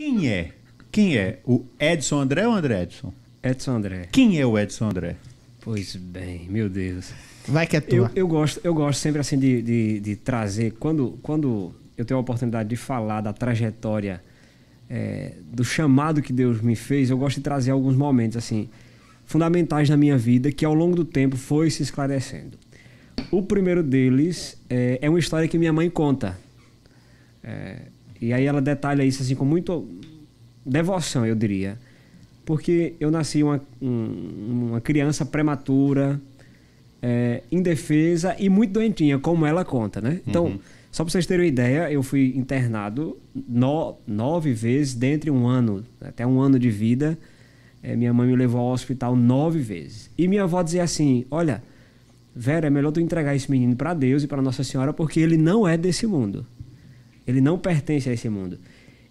Quem é? Quem é? O Edson André ou André Edson? Edson André. Quem é o Edson André? Pois bem, meu Deus. Vai que é tua. Eu, eu gosto, eu gosto sempre assim de, de, de, trazer, quando, quando eu tenho a oportunidade de falar da trajetória, é, do chamado que Deus me fez, eu gosto de trazer alguns momentos assim fundamentais na minha vida que ao longo do tempo foi se esclarecendo. O primeiro deles é, é uma história que minha mãe conta. É, e aí ela detalha isso assim com muito devoção, eu diria. Porque eu nasci uma, um, uma criança prematura, é, indefesa e muito doentinha, como ela conta, né? Então, uhum. só para vocês terem uma ideia, eu fui internado no, nove vezes dentro de um ano, até um ano de vida. É, minha mãe me levou ao hospital nove vezes. E minha avó dizia assim: Olha, Vera, é melhor tu entregar esse menino para Deus e para Nossa Senhora, porque ele não é desse mundo. Ele não pertence a esse mundo.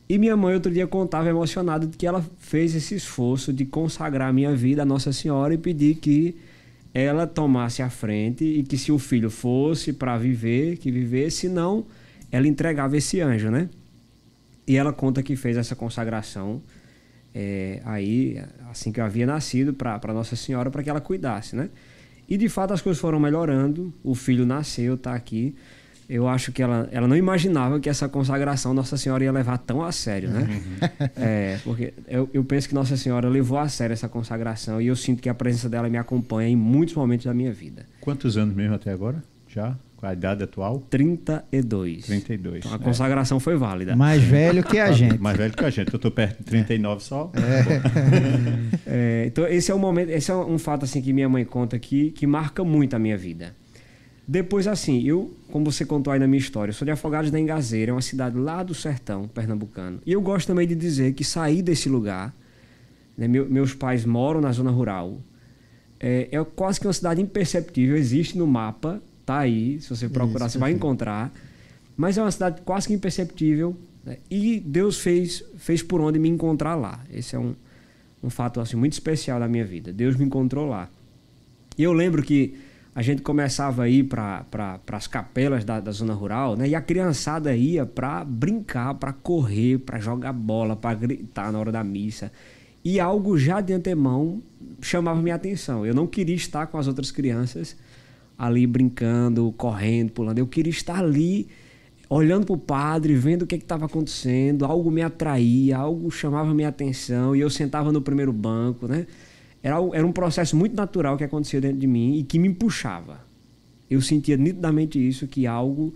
E minha mãe outro dia contava emocionada de que ela fez esse esforço de consagrar minha vida à Nossa Senhora e pedir que ela tomasse a frente e que se o filho fosse para viver, que vivesse, não, ela entregava esse anjo, né? E ela conta que fez essa consagração é, aí assim que eu havia nascido para Nossa Senhora para que ela cuidasse, né? E de fato as coisas foram melhorando, o filho nasceu, está aqui eu acho que ela, ela não imaginava que essa consagração Nossa Senhora ia levar tão a sério, né? Uhum. É, porque eu, eu, penso que Nossa Senhora levou a sério essa consagração e eu sinto que a presença dela me acompanha em muitos momentos da minha vida. Quantos anos mesmo até agora? Já? Com a idade atual? 32. 32. Então a é. consagração é. foi válida. Mais velho que a gente. Mais velho que a gente. Eu estou perto de 39 só. É. é. então esse é um momento, esse é um fato assim que minha mãe conta aqui que marca muito a minha vida depois, assim, eu, como você contou aí na minha história, eu sou de Afogados da Engazeira, é uma cidade lá do sertão pernambucano. E eu gosto também de dizer que saí desse lugar, né, meu, meus pais moram na zona rural, é, é, quase que uma cidade imperceptível, existe no mapa, tá aí, se você procurar Isso, você vai encontrar, mas é uma cidade quase que imperceptível né, e Deus fez, fez por onde me encontrar lá. Esse é um, um fato assim, muito especial da minha vida, Deus me encontrou lá. E eu lembro que a gente começava a ir para as capelas da, da, zona rural, né? E a criançada ia para brincar, para correr, para jogar bola, para gritar na hora da missa. E algo já de antemão chamava minha atenção. Eu não queria estar com as outras crianças ali brincando, correndo, pulando. Eu queria estar ali olhando para o padre, vendo o que é estava acontecendo. Algo me atraía, algo chamava minha atenção. E eu sentava no primeiro banco, né? Era, era um processo muito natural que acontecia dentro de mim e que me puxava. Eu sentia nitidamente isso, que algo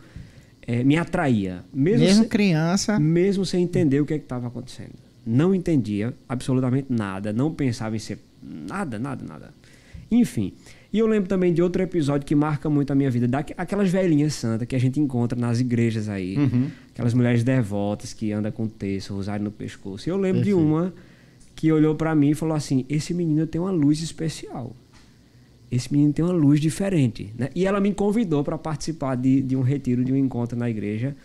é, me atraía. Mesmo, mesmo criança. Mesmo sem entender o que é estava acontecendo. Não entendia absolutamente nada, não pensava em ser nada, nada, nada. Enfim. E eu lembro também de outro episódio que marca muito a minha vida, daquelas velhinhas santas que a gente encontra nas igrejas aí. Uhum. Aquelas mulheres devotas que andam com terço, rosário no pescoço. E eu lembro Perfeito. de uma que olhou para mim e falou assim: Esse menino tem uma luz especial. Esse menino tem uma luz diferente. Né? E ela me convidou para participar de, de um retiro, de um encontro na igreja.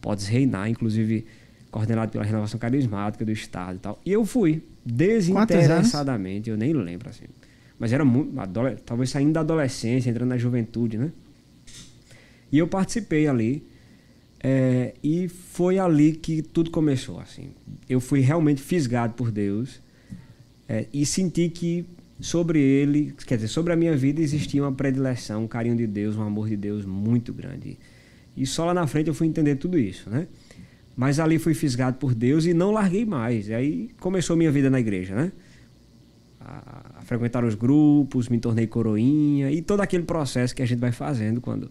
Podes reinar, inclusive coordenado pela Renovação Carismática do Estado e tal. E eu fui, desinteressadamente, eu nem lembro assim. Mas era muito. Talvez saindo da adolescência, entrando na juventude, né? E eu participei ali é, e foi ali que tudo começou. Assim, eu fui realmente fisgado por Deus é, e senti que sobre ele, quer dizer, sobre a minha vida existia uma predileção, um carinho de Deus, um amor de Deus muito grande. E só lá na frente eu fui entender tudo isso, né? Mas ali fui fisgado por Deus e não larguei mais. E aí começou minha vida na igreja, né? A, a frequentar os grupos, me tornei coroinha e todo aquele processo que a gente vai fazendo quando